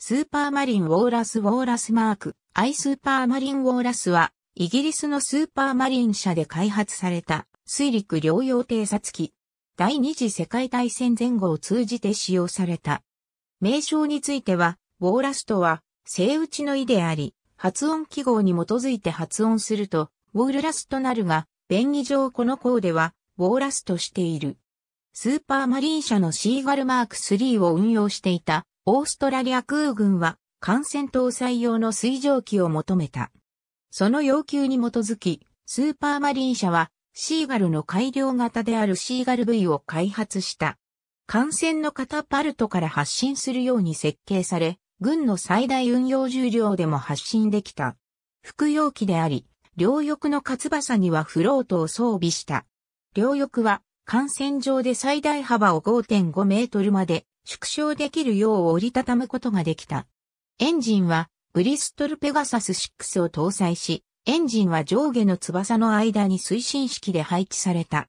スーパーマリンウォーラスウォーラスマーク、アイスーパーマリンウォーラスは、イギリスのスーパーマリン社で開発された、水陸両用偵察機。第二次世界大戦前後を通じて使用された。名称については、ウォーラスとは、正打ちの意であり、発音記号に基づいて発音すると、ウォールラスとなるが、便宜上この項では、ウォーラスとしている。スーパーマリン社のシーガルマーク3を運用していたオーストラリア空軍は艦船搭載用の水蒸気を求めた。その要求に基づき、スーパーマリン社はシーガルの改良型であるシーガル V を開発した。艦船のカタパルトから発進するように設計され、軍の最大運用重量でも発進できた。服用機であり、両翼の活バサにはフロートを装備した。両翼は、艦船上で最大幅を5.5メートルまで縮小できるよう折りたたむことができた。エンジンはブリストルペガサス6を搭載し、エンジンは上下の翼の間に推進式で配置された。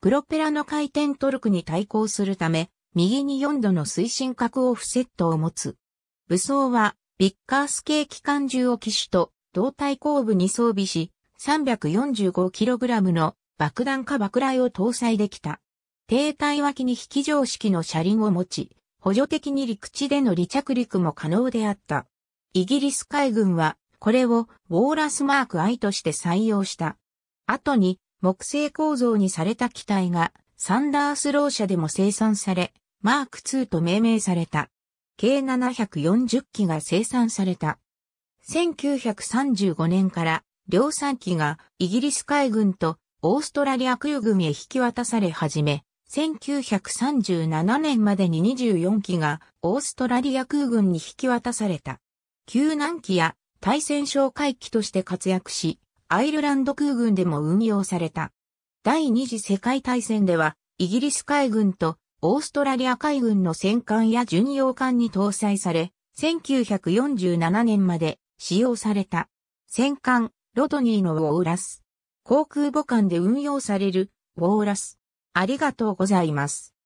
プロペラの回転トルクに対抗するため、右に4度の推進角オフセットを持つ。武装は、ビッカース系機関銃を機種と、胴体後部に装備し、345kg の爆弾か爆雷を搭載できた。停滞脇に引き常式の車輪を持ち、補助的に陸地での離着陸も可能であった。イギリス海軍は、これをウォーラスマーク I として採用した。後に、木製構造にされた機体が、サンダースロー社でも生産され、マーク2と命名された。計740機が生産された。1935年から量産機がイギリス海軍とオーストラリア空軍へ引き渡され始め、1937年までに24機がオーストラリア空軍に引き渡された。救難機や対戦哨戒機として活躍し、アイルランド空軍でも運用された。第二次世界大戦では、イギリス海軍とオーストラリア海軍の戦艦や巡洋艦に搭載され、1947年まで使用された。戦艦、ロドニーのウォーラス。航空母艦で運用される、ウォーラス。ありがとうございます。